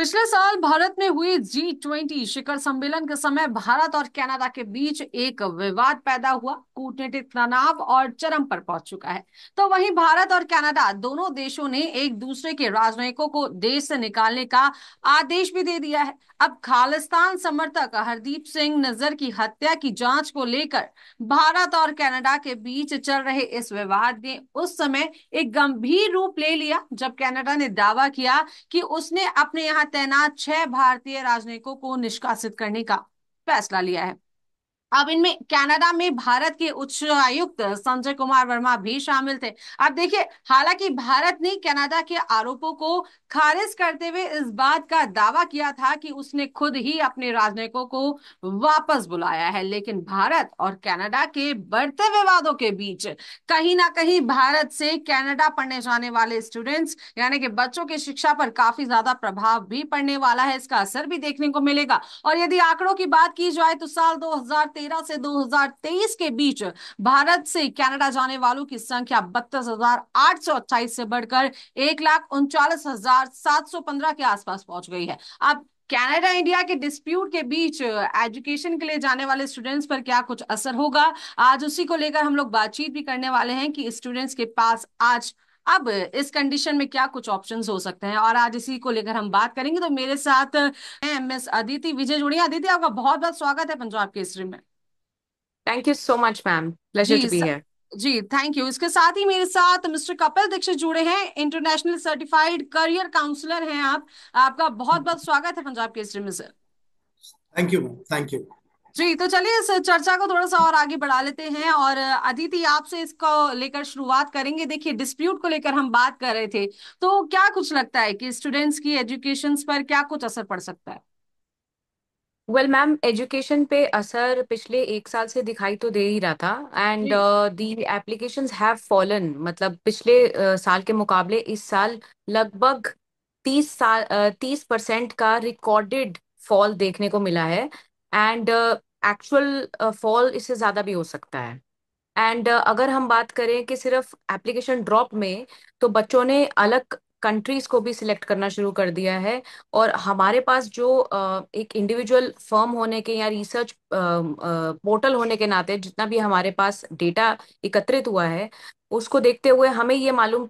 पिछले साल भारत में हुई जी ट्वेंटी शिखर सम्मेलन के समय भारत और कनाडा के बीच एक विवाद पैदा हुआ कूटनीतिक तनाव और चरम पर पहुंच चुका है तो वहीं भारत और कनाडा दोनों देशों ने एक दूसरे के राजनयिकों को देश से निकालने का आदेश भी दे दिया है अब खालिस्तान समर्थक हरदीप सिंह नजर की हत्या की जांच को लेकर भारत और कनाडा के बीच चल रहे इस विवाद ने उस समय एक गंभीर रूप ले लिया जब कनाडा ने दावा किया कि उसने अपने यहाँ तैनात छह भारतीय राजनयिकों को निष्कासित करने का फैसला लिया है अब इनमें कनाडा में भारत के उच्च आयुक्त संजय कुमार वर्मा भी शामिल थे अब देखिए हालांकि भारत ने कनाडा के आरोपों को खारिज करते हुए इस बात का दावा किया था कि उसने खुद ही अपने राजनयिकों को वापस बुलाया है लेकिन भारत और कनाडा के बढ़ते विवादों के बीच कहीं ना कहीं भारत से कनाडा पढ़ने जाने वाले स्टूडेंट्स यानी कि बच्चों की शिक्षा पर काफी ज्यादा प्रभाव भी पड़ने वाला है इसका असर भी देखने को मिलेगा और यदि आंकड़ों की बात की जाए तो साल दो 2013 से 2023 के बीच भारत से कनाडा जाने वालों की संख्या बत्तीस से बढ़कर एक के आसपास पहुंच गई है अब कनाडा इंडिया के डिस्प्यूट के बीच एजुकेशन के लिए जाने वाले स्टूडेंट्स पर क्या कुछ असर होगा आज उसी को लेकर हम लोग बातचीत भी करने वाले हैं कि स्टूडेंट्स के पास आज अब इस कंडीशन में क्या कुछ ऑप्शंस हो सकते हैं और आज इसी को लेकर हम बात करेंगे तो मेरे साथ एम एस अदिति विजय जुड़ी अदिति आपका बहुत बहुत स्वागत है पंजाब केसरी में thank you so much ma'am pleasure to be here जी थैंक यू इसके साथ ही मेरे साथ मिस्टर कपिल दीक्षित जुड़े हैं इंटरनेशनल सर्टिफाइड करियर काउंसलर हैं आप आपका बहुत बहुत स्वागत है पंजाब केसरी में sir thank you thank you जी तो चलिए इस चर्चा को थोड़ा सा और आगे बढ़ा लेते हैं और अदिति आपसे इसको लेकर शुरुआत करेंगे देखिए डिस्प्यूट को लेकर हम बात कर रहे थे तो क्या कुछ लगता है कि स्टूडेंट्स की एजुकेशन पर क्या कुछ असर पड़ सकता है वेल मैम एजुकेशन पे असर पिछले एक साल से दिखाई तो दे ही रहा था and the application have fallen मतलब पिछले uh, साल के मुकाबले इस साल लगभग तीस साल uh, तीस परसेंट का रिकॉर्डेड फॉल देखने को मिला है एंड एक्चुअल फॉल इससे ज़्यादा भी हो सकता है एंड uh, अगर हम बात करें कि सिर्फ एप्लीकेशन ड्रॉप में तो बच्चों ने अलग कंट्रीज को भी सिलेक्ट करना शुरू कर दिया है और हमारे पास जो एक इंडिविजुअल फर्म होने के या रिसर्च पोर्टल होने के नाते जितना भी हमारे पास डेटा एकत्रित हुआ है उसको देखते हुए हमें ये मालूम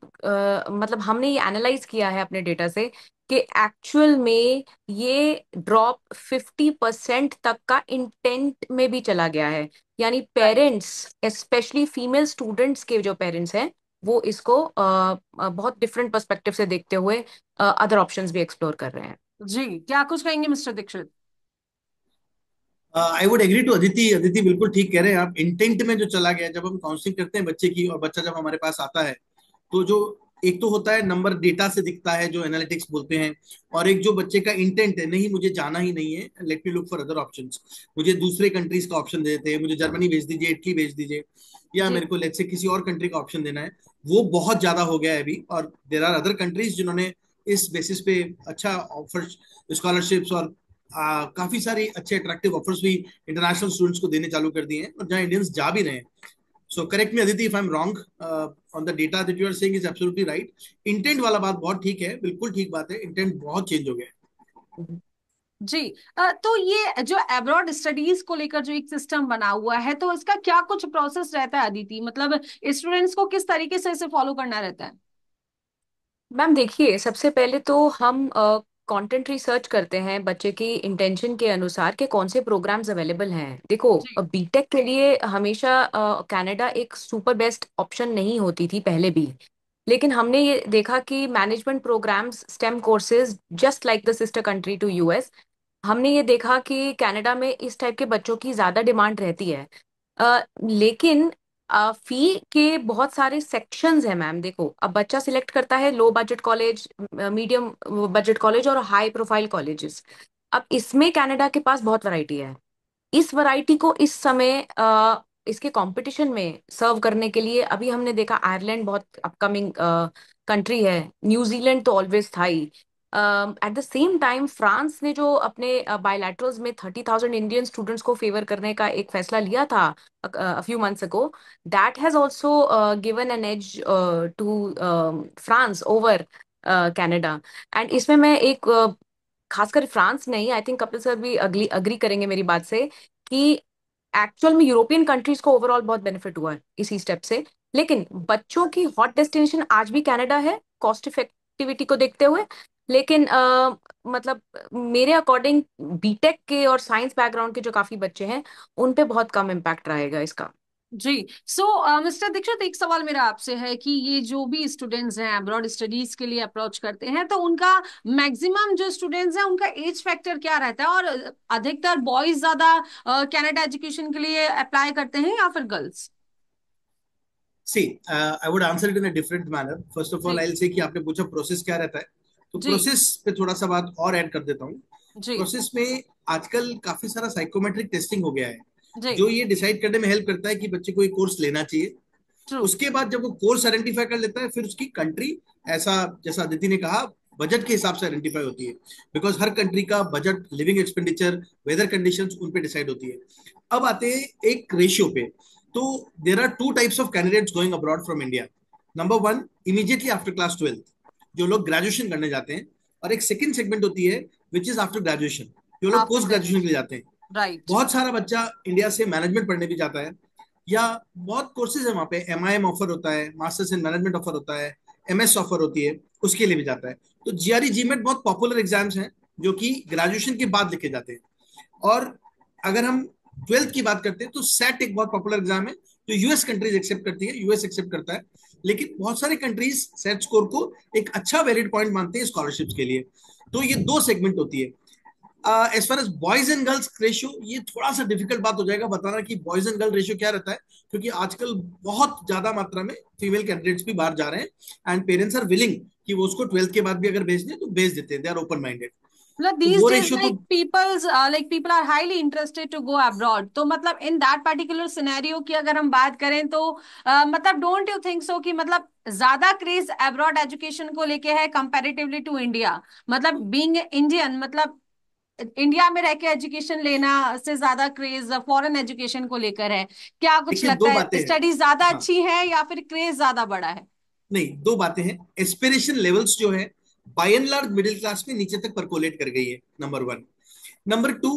मतलब हमने ये एनालाइज किया है अपने डेटा से कि एक्चुअल में ये ड्रॉप फिफ्टी परसेंट तक का इंटेंट में भी चला गया है यानी पेरेंट्स स्पेशली फीमेल स्टूडेंट्स के जो पेरेंट्स हैं वो इसको बहुत डिफरेंट पर्सपेक्टिव से देखते हुए अदर ऑप्शंस भी एक्सप्लोर कर रहे हैं जी क्या कुछ कहेंगे mister Dikshit I would agree to Aditi Aditi बिल्कुल ठीक कह रहे हैं आप इंटेंट में जो चला गया जब हम काउंसलिंग करते हैं बच्चे की और बच्चा जब हमारे पास आता है तो जो एक तो होता है नंबर डेटा से दिखता है जो एनालिटिक्स बोलते हैं और एक जो बच्चे का इंटेंट है नहीं मुझे जाना ही नहीं है let me look for other option मुझे दूसरे कंट्रीज का ऑप्शन दे देते हैं मुझे जर्मनी भेज दीजिए इटली भेज दीजिए या मेरे को लेट से किसी और कंट्री का ऑप्शन देना है वो बहुत ज्यादा हो गया है अभी और देर आर अदर कंट्रीज जिन्होंने इस बेसिस पे अच्छा ऑफर स्कॉलरशिप्स और आ, काफी सारी अच्छे अट्रैक्टिव ऑफर्स भी इंटरनेशनल स्टूडेंट्स को देने चालू कर दिए हैं और जहाँ इंडियंस जा भी रहे हैं so correct me Aditi if I am wrong on the data that you are saying is absolutely right intent वाला बात बहुत ठीक है बिल्कुल ठीक बात है इंटेंट बहुत चेंज हो गया है हम्म। जी तो ये जो एब्रॉड स्टडीज को लेकर जो एक सिस्टम बना हुआ है तो इसका क्या कुछ प्रोसेस रहता है अदिति मतलब स्टूडेंट्स को किस तरीके से इसे फॉलो करना रहता है मैम देखिए सबसे पहले तो हम कंटेंट रिसर्च करते हैं बच्चे की इंटेंशन के अनुसार कि कौन से प्रोग्राम्स अवेलेबल हैं देखो बीटेक के लिए हमेशा कनाडा एक सुपर बेस्ट ऑप्शन नहीं होती थी पहले भी लेकिन हमने ये देखा कि management programmes STEM courses just like the sister country to US हमने ये देखा कि कनाडा में इस टाइप के बच्चों की ज्यादा डिमांड रहती है आ, लेकिन फी के बहुत सारे सेक्शंस हैं मैम देखो अब बच्चा सिलेक्ट करता है low budget college medium budget college और हाई प्रोफाइल कॉलेजेस अब इसमें कनाडा के पास बहुत वैरायटी है इस वैरायटी को इस समय आ, इसके कंपटीशन में सर्व करने के लिए अभी हमने देखा आयरलैंड बहुत अपकमिंग कंट्री है न्यूजीलैंड तो ऑलवेज था ही at the same time France ने जो अपने बायलैटरल्स में थर्टी थाउजेंड इंडियन स्टूडेंट्स को फेवर करने का एक फैसला लिया था a few months ago that has also given an edge to France over Canada and इसमें मैं एक uh, खासकर फ्रांस नहीं आई थिंक कपिल सर भी अगली अग्री करेंगे मेरी बात से कि एक्चुअल में यूरोपियन कंट्रीज को ओवरऑल बहुत बेनिफिट हुआ है इसी स्टेप से लेकिन बच्चों की हॉट डेस्टिनेशन आज भी कैनेडा है कॉस्ट इफेक्टिविटी को देखते हुए लेकिन आ, मतलब मेरे अकॉर्डिंग बीटेक के और साइंस बैकग्राउंड के जो काफी बच्चे हैं उन पे बहुत कम इम्पैक्ट रहेगा इसका जी सो मिस्टर दीक्षित एक सवाल मेरा आपसे है कि ये जो भी स्टूडेंट्स हैं अब्रॉड स्टडीज के लिए अप्रोच करते हैं तो उनका मैक्सिमम जो स्टूडेंट्स हैं उनका एज फैक्टर क्या रहता है और अधिकतर बॉयज ज्यादा कैनेडा एजुकेशन के लिए अप्लाई करते हैं या फिर girls see I would answer it in a different manner first of all I will say कि आपने पूछा प्रोसेस क्या रहता है तो प्रोसेस पे थोड़ा सा बात और ऐड कर देता हूँ प्रोसेस में आजकल काफी सारा साइकोमेट्रिक टेस्टिंग हो गया है जो ये डिसाइड करने में हेल्प करता है कि बच्चे को ये कोर्स लेना चाहिए उसके बाद जब वो कोर्स आइडेंटिफाई कर लेता है फिर उसकी कंट्री ऐसा जैसा अदिति ने कहा बजट के हिसाब से आइडेंटिफाई होती है बिकॉज हर कंट्री का budget living expenditure weather condition उन डिसाइड होती है अब आते हैं एक रेशियो पे तो there are two types of candidates going abroad from India number one immediately after class twelfth जो लोग ग्रेजुएशन करने जाते हैं और एक सेकेंड सेगमेंट होती है विच इज आफ्टर ग्रेजुएशन जो लोग पोस्ट ग्रेजुएशन के लिए जाते हैं राइट बहुत सारा बच्चा इंडिया से मैनेजमेंट पढ़ने भी जाता है या बहुत कोर्सेज है वहाँ पे एम आई एम ऑफर होता है मास्टर्स इन मैनेजमेंट ऑफर होता है एम एस ऑफर होती है उसके लिए भी जाता है तो जी आर जी मेट बहुत पॉपुलर एग्जाम्स हैं जो कि ग्रेजुएशन के बाद लिखे जाते हैं और अगर हम ट्वेल्थ की बात करते हैं तो सेट एक बहुत पॉपुलर एग्जाम है जो यूएस कंट्रीज एक्सेप्ट करती है यूएस एक्सेप्ट करता है लेकिन बहुत सारे कंट्रीज सेट स्कोर को एक अच्छा वैलिड पॉइंट मानते हैं स्कॉलरशिप के लिए तो ये दो सेगमेंट होती है as far as boys and girls ratio ये थोड़ा सा डिफिकल्ट बात हो जाएगा बताना कि बॉयज एंड गर्ल रेशियो क्या रहता है क्योंकि आजकल बहुत ज्यादा मात्रा में फीमेल कैंडिडेट्स भी बाहर जा रहे हैं एंड पेरेंट्स आर विलिंग कि वो उसको ट्वेल्थ के बाद भी अगर भेज दें तो भेज देते हैं दे आर ओपन माइंडेड मतलब these days तो like तो... people's uh, like people are highly interested to तो मतलब in that particular scenario की अगर हम बात करें तो uh, मतलब डोंट यू थिंक सो कि मतलब ज्यादा क्रेज अब्रॉड एजुकेशन को लेके है कंपैरेटिवली टू इंडिया मतलब बीइंग इंडियन मतलब इंडिया में रह के एजुकेशन लेना से ज्यादा क्रेज फॉरेन एजुकेशन को लेकर है क्या कुछ लगता है स्टडी ज्यादा हाँ। अच्छी है या फिर क्रेज ज्यादा बड़ा है नहीं दो बातें हैं एस्पिरेशन लेवल्स जो है by and large middle class में नीचे तक परकोलेट कर गई है नंबर वन नंबर टू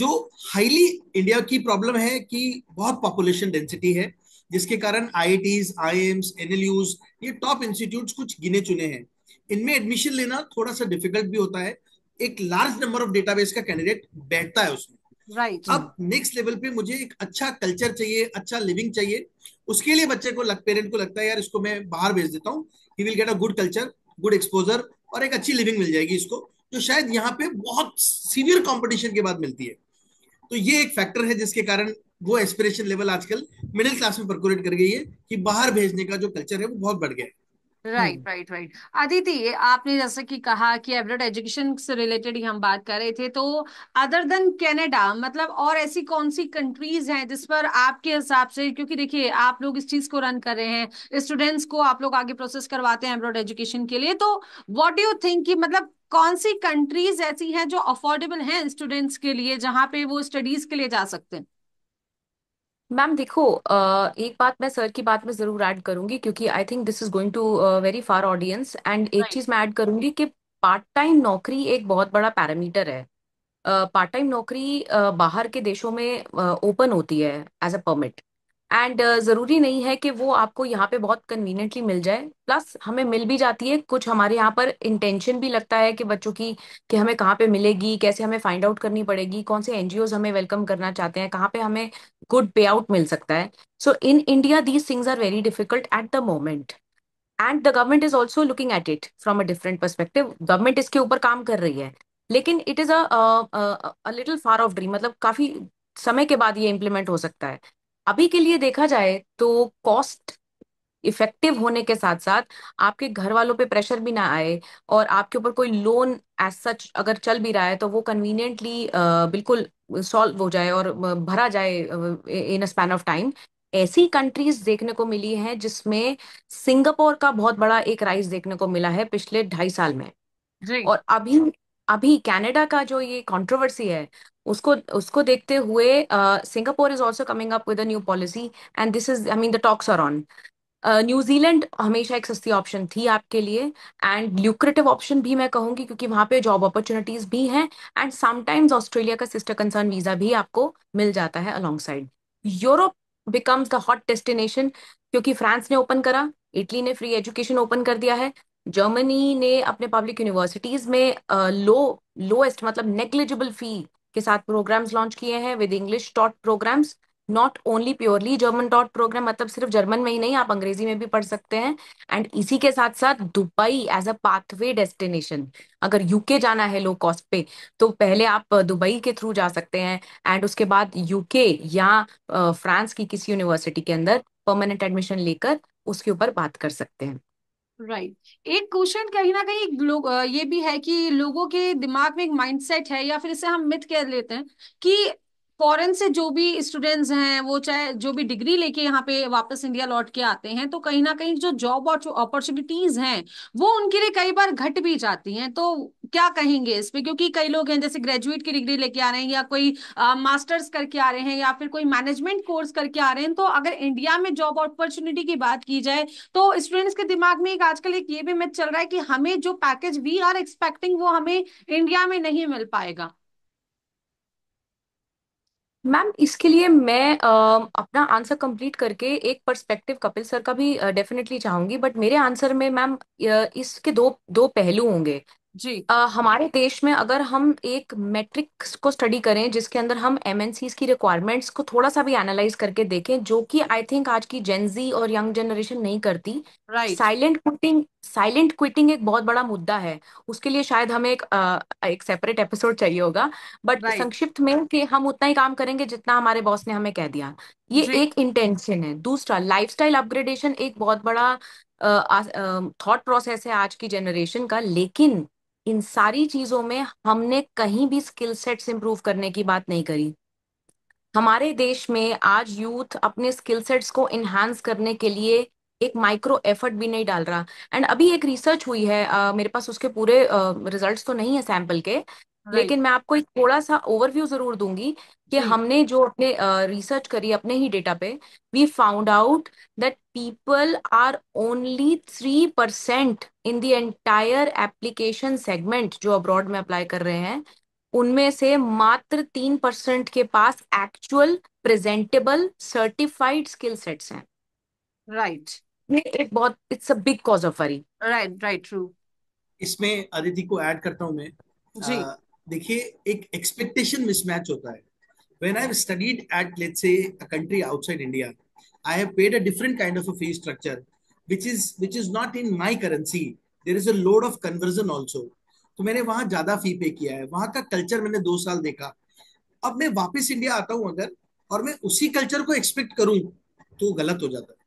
जो हाईली इंडिया की प्रॉब्लम है कि बहुत पॉपुलेशन डेंसिटी है जिसके कारण आई टीज आई एनएलयूज ये टॉप इंस्टीट्यूट कुछ गिने चुने हैं इनमें एडमिशन लेना थोड़ा सा डिफिकल्ट भी होता है एक लार्ज नंबर ऑफ डेटाबेस का कैंडिडेट बैठता है उसमें राइट right. अब नेक्स्ट लेवल पे मुझे एक अच्छा कल्चर चाहिए अच्छा लिविंग चाहिए उसके लिए बच्चे को लग, पेरेंट को लगता है यार इसको मैं बाहर भेज देता हूँ he will get a good culture good exposure और एक अच्छी लिविंग मिल जाएगी इसको जो शायद यहाँ पे बहुत सीवियर कॉम्पिटिशन के बाद मिलती है तो ये एक फैक्टर है जिसके कारण वो एस्पिरेशन लेवल आजकल मिडिल क्लास में परकुलेट कर गई है कि बाहर भेजने का जो कल्चर है वो बहुत बढ़ गया है राइट राइट राइट अदिति आपने जैसे कि कहा कि एब्रॉड एजुकेशन से रिलेटेड ही हम बात कर रहे थे तो अदर देन कनाडा मतलब और ऐसी कौन सी कंट्रीज हैं जिस पर आपके हिसाब से क्योंकि देखिए आप लोग इस चीज को रन कर रहे हैं स्टूडेंट्स को आप लोग आगे प्रोसेस करवाते हैं एब्रॉड एजुकेशन के लिए तो व्हाट डू यू थिंक कि मतलब कौन सी कंट्रीज ऐसी हैं जो अफोर्डेबल हैं स्टूडेंट्स के लिए जहां पे वो स्टडीज के लिए जा सकते हैं मैम देखो एक बात मैं सर की बात में जरूर ऐड करूंगी क्योंकि I think this is going to very far audience and एक चीज मैं ऐड करूंगी कि पार्ट टाइम नौकरी एक बहुत बड़ा पैरामीटर है पार्ट टाइम नौकरी बाहर के देशों में ओपन होती है as a permit and uh, ज़रूरी नहीं है कि वो आपको यहाँ पे बहुत कन्वीनियंटली मिल जाए प्लस हमें मिल भी जाती है कुछ हमारे यहाँ पर इंटेंशन भी लगता है कि बच्चों की कि हमें कहाँ पे मिलेगी कैसे हमें फाइंड आउट करनी पड़ेगी कौन से एनजीओज हमें वेलकम करना चाहते हैं कहाँ पे हमें गुड पे आउट मिल सकता है so in India these things are very difficult at the moment and the government is also looking at it from a different perspective government इसके ऊपर काम कर रही है लेकिन it is a little far of dream मतलब काफ़ी समय के बाद ये इम्प्लीमेंट हो सकता है अभी के लिए देखा जाए तो कॉस्ट इफेक्टिव होने के साथ साथ आपके घर वालों पे प्रेशर भी ना आए और आपके ऊपर कोई लोन एज सच अगर चल भी रहा है तो वो कन्वीनियंटली बिल्कुल सॉल्व हो जाए और भरा जाए in a span of time ऐसी कंट्रीज देखने को मिली हैं जिसमें सिंगापुर का बहुत बड़ा एक राइज देखने को मिला है पिछले ढाई साल में जी और अभी अभी कनाडा का जो ये कंट्रोवर्सी है उसको उसको देखते हुए Singapore is also coming up with a new policy and this is I mean the talks are on New Zealand हमेशा एक सस्ती ऑप्शन थी आपके लिए एंड ल्यूक्रेटिव ऑप्शन भी मैं कहूंगी क्योंकि वहां पे जॉब अपॉर्चुनिटीज भी हैं एंड समटाइम्स ऑस्ट्रेलिया का सिस्टर कंसर्न वीजा भी आपको मिल जाता है alongside Europe becomes the hot destination क्योंकि फ्रांस ने ओपन करा इटली ने फ्री एजुकेशन ओपन कर दिया है जर्मनी ने अपने पब्लिक यूनिवर्सिटीज में लो लोएस्ट मतलब नेग्लिजिबल फी के साथ प्रोग्राम्स लॉन्च किए हैं with English taught programmes not only purely German taught programme मतलब सिर्फ जर्मन में ही नहीं आप अंग्रेजी में भी पढ़ सकते हैं एंड इसी के साथ साथ Dubai as a pathway destination अगर यूके जाना है लो कॉस्ट पे तो पहले आप दुबई के थ्रू जा सकते हैं एंड उसके बाद यूके या फ्रांस की किसी यूनिवर्सिटी के अंदर परमानेंट एडमिशन लेकर उसके ऊपर बात कर सकते हैं राइट right. एक क्वेश्चन कहीं ना कहीं लोग ये भी है कि लोगों के दिमाग में एक माइंडसेट है या फिर इसे हम मिथ कह लेते हैं कि फॉरेन से जो भी स्टूडेंट्स हैं वो चाहे जो भी डिग्री लेके यहाँ पे वापस इंडिया लौट के आते हैं तो कहीं ना कहीं जो जॉब और अपॉर्चुनिटीज हैं वो उनके लिए कई बार घट भी जाती हैं तो क्या कहेंगे इस पे क्योंकि कई लोग हैं जैसे ग्रेजुएट की डिग्री लेके आ रहे हैं या कोई मास्टर्स करके आ रहे हैं या फिर कोई मैनेजमेंट कोर्स करके आ रहे हैं तो अगर इंडिया में जॉब अपॉर्चुनिटी की बात की जाए तो स्टूडेंट्स के दिमाग में एक आजकल एक ये भी मैच चल रहा है कि हमें जो पैकेज वी आर एक्सपेक्टिंग वो हमें इंडिया में नहीं मिल पाएगा मैम इसके लिए मैं आ, अपना आंसर कंप्लीट करके एक पर्सपेक्टिव कपिल सर का भी डेफिनेटली चाहूंगी बट मेरे आंसर में मैम इसके दो दो पहलू होंगे जी आ, हमारे देश में अगर हम एक मैट्रिक्स को स्टडी करें जिसके अंदर हम एमएनसीज की रिक्वायरमेंट्स को थोड़ा सा भी एनालाइज करके देखें जो कि आई थिंक आज की जेंजी और यंग जनरेशन नहीं करती right silent quitting silent quitting एक बहुत बड़ा मुद्दा है उसके लिए शायद हमें एक आ, एक सेपरेट एपिसोड चाहिए होगा बट राइट संक्षिप्त में कि हम उतना ही काम करेंगे जितना हमारे बॉस ने हमें कह दिया ये जी एक इंटेंशन है दूसरा लाइफस्टाइल अपग्रेडेशन एक बहुत बड़ा थॉट प्रोसेस है आज की जनरेशन का लेकिन इन सारी चीजों में हमने कहीं भी स्किल सेट्स इंप्रूव करने की बात नहीं करी हमारे देश में आज यूथ अपने स्किल सेट्स को इन्हांस करने के लिए एक माइक्रो एफर्ट भी नहीं डाल रहा एंड अभी एक रिसर्च हुई है आ, मेरे पास उसके पूरे रिजल्ट्स तो नहीं है सैंपल के लेकिन मैं आपको एक थोड़ा सा ओवरव्यू जरूर दूंगी कि हमने जो अपने रिसर्च करी अपने ही डेटा पे we found out that people are only three percent in the entire application segment जो अब्रॉड में अप्लाई कर रहे हैं उनमें से मात्र तीन परसेंट के पास actual presentable certified skill sets हैं राइट एक बहुत it's a big cause of worry right right true इसमें अदिति को ऐड करता हूं मैं जी देखिए एक एक्सपेक्टेशन मिसमैच होता है when I have studied at let's say a country outside India I have paid a different kind of a fee structure which is which is not in my currency there is a load of conversion also तो मैंने वहां ज्यादा फी पे किया है वहां का culture मैंने दो साल देखा अब मैं वापस इंडिया आता हूं अगर और मैं उसी कल्चर को एक्सपेक्ट करूं तो गलत हो जाता है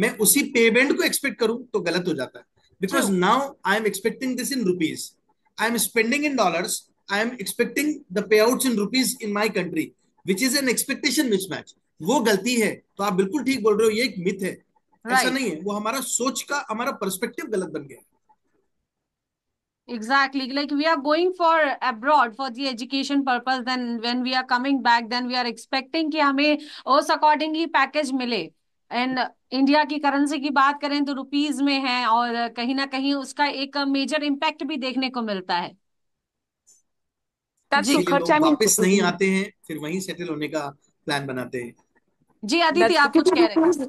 मैं उसी पेमेंट को एक्सपेक्ट करूं तो गलत हो जाता है because now I am expecting this in rupees I am spending in dollars I am expecting the payout in rupees in my country which is an expectation mismatch वो गलती है तो आप बिल्कुल ठीक बोल रहे हो ये एक मिथ है right. ऐसा नहीं है वो हमारा सोच का हमारा परस्पेक्टिव गलत बन गया exactly like we are going for abroad for the education purpose then when we are coming back then we are expecting ki hame us according ही पैकेज मिले एंड इंडिया की करेंसी की बात करें तो रुपीज में है और कहीं ना कहीं उसका एक मेजर इम्पैक्ट भी देखने को मिलता है तो खर्चा में वापस नहीं आते हैं फिर वहीं सेटल होने का प्लान बनाते हैं जी आदित्य आप कुछ कह रहे हैं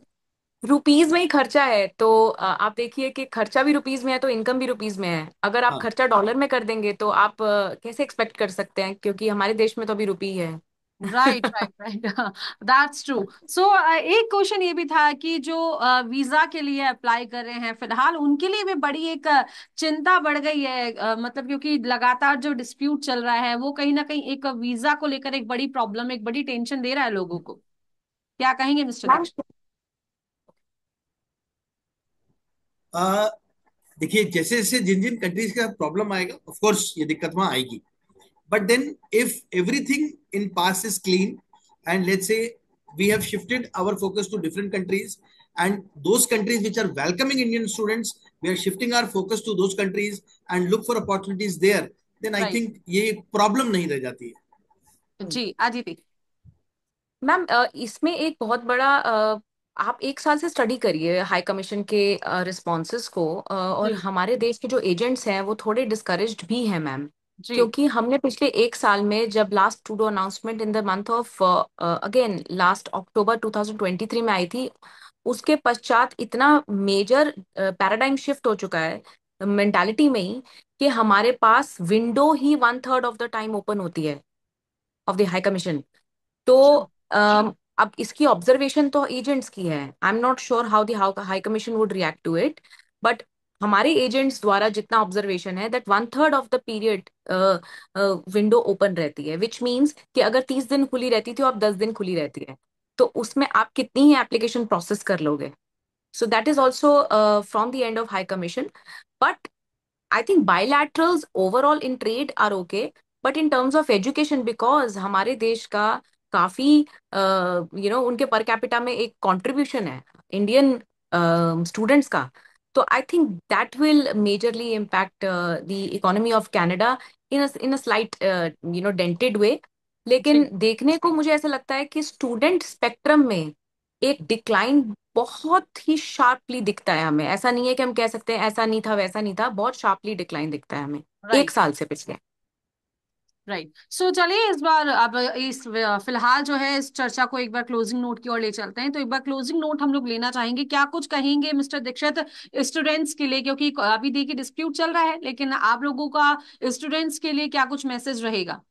रुपीज में ही खर्चा है तो आप देखिए कि खर्चा भी रुपीज में है तो इनकम भी रुपीज में है अगर आप हाँ। खर्चा डॉलर में कर देंगे तो आप कैसे एक्सपेक्ट कर सकते हैं क्योंकि हमारे देश में तो अभी रुपी है right right right that's true so एक क्वेश्चन ये भी था कि जो वीजा uh, के लिए अप्लाई कर रहे हैं फिलहाल उनके लिए भी बड़ी एक uh, चिंता बढ़ गई है uh, मतलब क्योंकि लगातार जो डिस्प्यूट चल रहा है वो कहीं ना कहीं एक वीजा को लेकर एक बड़ी प्रॉब्लम एक बड़ी टेंशन दे रहा है लोगों को क्या कहेंगे मिस्टर हाँ। देखिए जैसे जैसे जिन जिन कंट्रीज का प्रॉब्लम आएगा ऑफकोर्स ये दिक्कत वहां आएगी But then if everything in past is clean, and let's say we have shifted our focus to different countries, and those countries which are welcoming Indian students, we are shifting our focus to those countries and look for opportunities there. Then right. I think ye problem नहीं रह जाती है. जी Aditi ma'am इसमें एक बहुत बड़ा आप एक साल से स्टडी करिए हाई कमीशन के रिस्पॉन्सेज को और हमारे देश के जो एजेंट्स हैं वो थोड़े डिस्करेज भी हैं मैम जी क्योंकि हमने पिछले एक साल में जब last Trudeau announcement in the month of again last October 2023 में आई थी उसके पश्चात इतना मेजर पैराडाइम शिफ्ट हो चुका है मेंटालिटी में ही कि हमारे पास विंडो ही one third of the time open होती है ऑफ द हाई कमीशन तो uh, अब इसकी ऑब्जर्वेशन तो एजेंट्स की है I am not sure how the high commission would react to it but हमारे एजेंट्स द्वारा जितना ऑब्जर्वेशन है that one third of the period window open रहती है विच मीन्स कि अगर तीस दिन खुली रहती थी और दस दिन खुली रहती है तो उसमें आप कितनी ही एप्लीकेशन प्रोसेस कर लोगे so that is also from the end of high commission but I think bilateral overall in trade are okay but in terms of education because हमारे देश का काफी you uh, know you know, उनके per capita में एक contribution है Indian students uh, का तो I think that will majorly impact the economy of Canada in in a slight you know dented way लेकिन देखने को मुझे ऐसा लगता है कि स्टूडेंट स्पेक्ट्रम में एक डिक्लाइन बहुत ही शार्पली दिखता है हमें ऐसा नहीं है कि हम कह सकते हैं ऐसा नहीं था वैसा नहीं था बहुत शार्पली डिक्लाइन दिखता है हमें right. एक साल से पिछले राइट सो चलिए इस बार अब इस फिलहाल जो है इस चर्चा को एक बार क्लोजिंग नोट की ओर ले चलते हैं तो एक बार क्लोजिंग नोट हम लोग लेना चाहेंगे क्या कुछ कहेंगे मिस्टर दीक्षित स्टूडेंट्स के लिए क्योंकि अभी देखिए डिस्प्यूट चल रहा है लेकिन आप लोगों का स्टूडेंट्स के लिए क्या कुछ मैसेज रहेगा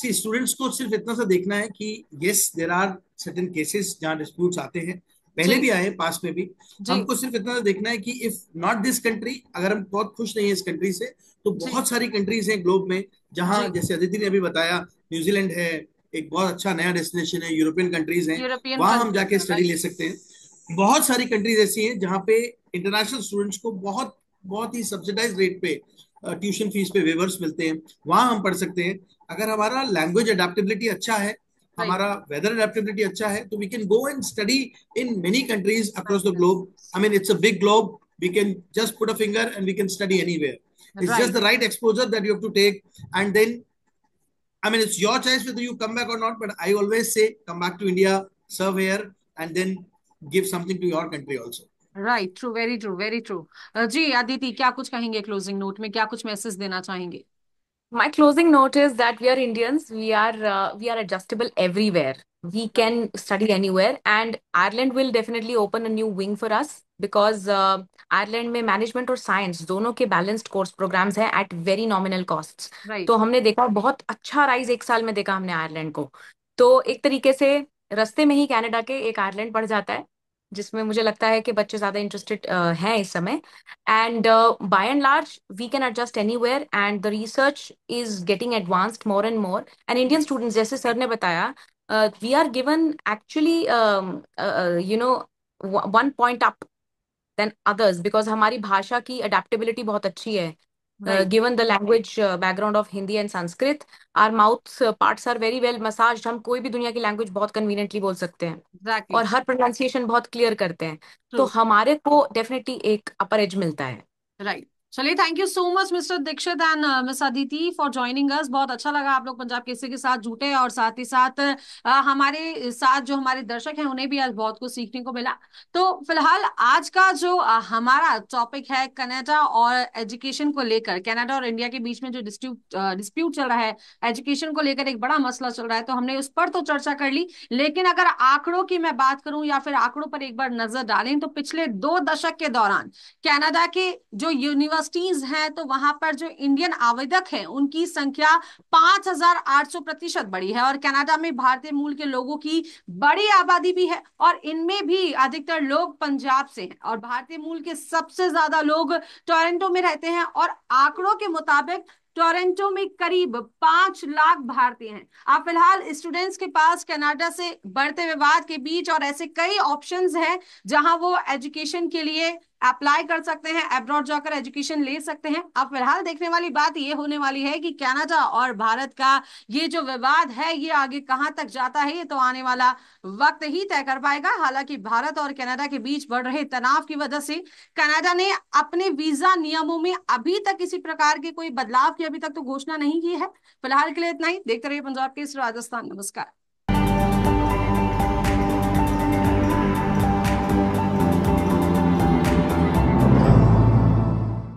सी स्टूडेंट्स को सिर्फ इतना सा देखना है कि yes there are certain cases जहाँ डिस्प्यूट आते हैं पहले भी आए हैं पास में भी हमको सिर्फ इतना देखना है कि इफ नॉट दिस कंट्री अगर हम बहुत खुश नहीं है इस कंट्री से तो बहुत सारी कंट्रीज हैं ग्लोब में जहां जैसे अदिति ने अभी बताया न्यूजीलैंड है एक बहुत अच्छा नया डेस्टिनेशन है यूरोपियन कंट्रीज है वहां हम जाके स्टडी ले सकते हैं बहुत सारी कंट्रीज ऐसी हैं जहाँ पे इंटरनेशनल स्टूडेंट्स को बहुत बहुत ही सब्सिडाइज रेट पे ट्यूशन फीस पे वेवर्स मिलते हैं वहां हम पढ़ सकते हैं अगर हमारा लैंग्वेज अडेप्टेबिलिटी अच्छा है हमारा वेदर अडेप्टेबिलिटी अच्छा है तो we can go and study in many countries across the globe I mean it's a big globe we can just put a finger and we can study anywhere it's just the right exposure that you have to take and then I mean it's your choice with you come back और not but I always say come back to India serve here and then give something to your country also right true very true very true जी अदिति क्या कुछ कहेंगे closing note में क्या कुछ message देना चाहेंगे My closing note is that we are Indians. We are uh, we are adjustable everywhere. We can study anywhere, and Ireland will definitely open a new wing for us because uh, Ireland mein management or science dono ke balanced course programs hai at very nominal costs right. to humne dekha bahut acha rise ek saal mein dekha humne ireland ko to ek tarike se raste mein hi canada ke ek ireland pad jata hai जिसमें मुझे लगता है कि बच्चे ज़्यादा interested हैं इस समय and by and large we can adjust anywhere and the research is getting advanced more and more and Indian students जैसे सर ने बताया we are given actually you know one point up then others because हमारी भाषा की adaptability बहुत अच्छी है Uh, given the language uh, background of Hindi and Sanskrit, our mouth uh, parts are very well massaged. हम कोई भी दुनिया की language बहुत conveniently बोल सकते हैं exactly. और हर pronunciation बहुत clear करते हैं तो हमारे को definitely एक upper edge मिलता है राइट चलिए thank you so much mister Dikshit and miss Aditi for joining us बहुत अच्छा लगा आप लोग पंजाब केसरी के साथ जुटे और साथ ही साथ uh, हमारे साथ जो हमारे दर्शक हैं उन्हें भी आज बहुत कुछ सीखने को मिला तो फिलहाल आज का जो आ, uh, हमारा टॉपिक है कनाडा और एजुकेशन को लेकर कनाडा और इंडिया के बीच में जो डिस्प्यूट डिस्प्यूट uh, चल रहा है एजुकेशन को लेकर एक बड़ा मसला चल रहा है तो हमने उस पर तो चर्चा कर ली लेकिन अगर आंकड़ों की मैं बात करूं या फिर आंकड़ों पर एक बार नजर डालें तो पिछले दो दशक के दौरान कैनेडा के जो यूनिवर्स यूनिवर्सिटीज हैं तो वहां पर जो इंडियन आवेदक हैं उनकी संख्या 5,800 प्रतिशत बढ़ी है और कनाडा में भारतीय मूल के लोगों की बड़ी आबादी भी है और इनमें भी अधिकतर लोग पंजाब से हैं और भारतीय मूल के सबसे ज्यादा लोग टोरेंटो में रहते हैं और आंकड़ों के मुताबिक टोरेंटो में करीब पांच लाख भारतीय हैं आप फिलहाल स्टूडेंट्स के पास कनाडा से बढ़ते विवाद के बीच और ऐसे कई ऑप्शंस हैं जहां वो एजुकेशन के लिए अप्लाई कर सकते हैं एब्रॉड जाकर एजुकेशन ले सकते हैं अब फिलहाल देखने वाली बात ये होने वाली है कि कनाडा और भारत का ये जो विवाद है ये आगे कहां तक जाता है ये तो आने वाला वक्त ही तय कर पाएगा हालांकि भारत और कनाडा के बीच बढ़ रहे तनाव की वजह से कनाडा ने अपने वीजा नियमों में अभी तक किसी प्रकार के कोई बदलाव की अभी तक तो घोषणा नहीं की है फिलहाल के लिए इतना ही देखते रहिए पंजाब के राजस्थान नमस्कार